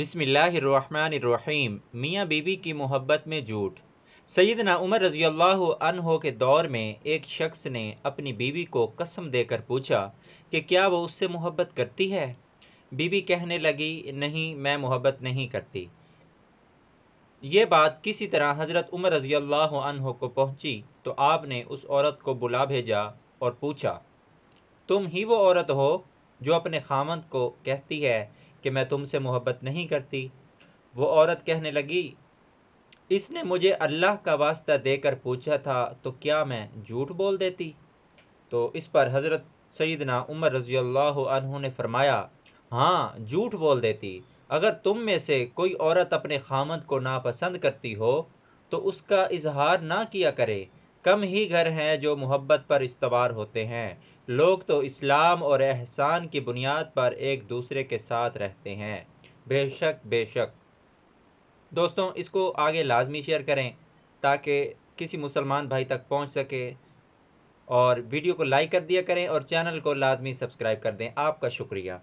बिसमीम मियाँ बीबी की मोहब्बत में झूठ सैदना उमर रजी अल्लाह के दौर में एक शख्स ने अपनी बीवी को कसम देकर पूछा कि क्या वो उससे मोहब्बत करती है बीबी कहने लगी नहीं मैं मोहब्बत नहीं करती ये बात किसी तरह हज़रत उमर रजी अल्लाह को पहुंची तो आपने उस औरत को बुला भेजा और पूछा तुम ही वो औरत हो जो अपने खामद को कहती है कि मैं तुमसे मोहब्बत नहीं करती वो औरत कहने लगी इसने मुझे अल्लाह का वास्ता देकर पूछा था तो क्या मैं झूठ बोल देती तो इस पर हज़रत सईदना उमर रज़ी अल्लाह ने फरमाया हाँ झूठ बोल देती अगर तुम में से कोई औरत अपने खामद को नापसंद करती हो तो उसका इजहार ना किया करे कम ही घर हैं जो मोहब्बत पर इस्तवार होते हैं लोग तो इस्लाम और एहसान की बुनियाद पर एक दूसरे के साथ रहते हैं बेशक बेशक दोस्तों इसको आगे लाजमी शेयर करें ताकि किसी मुसलमान भाई तक पहुंच सके और वीडियो को लाइक कर दिया करें और चैनल को लाजमी सब्सक्राइब कर दें आपका शुक्रिया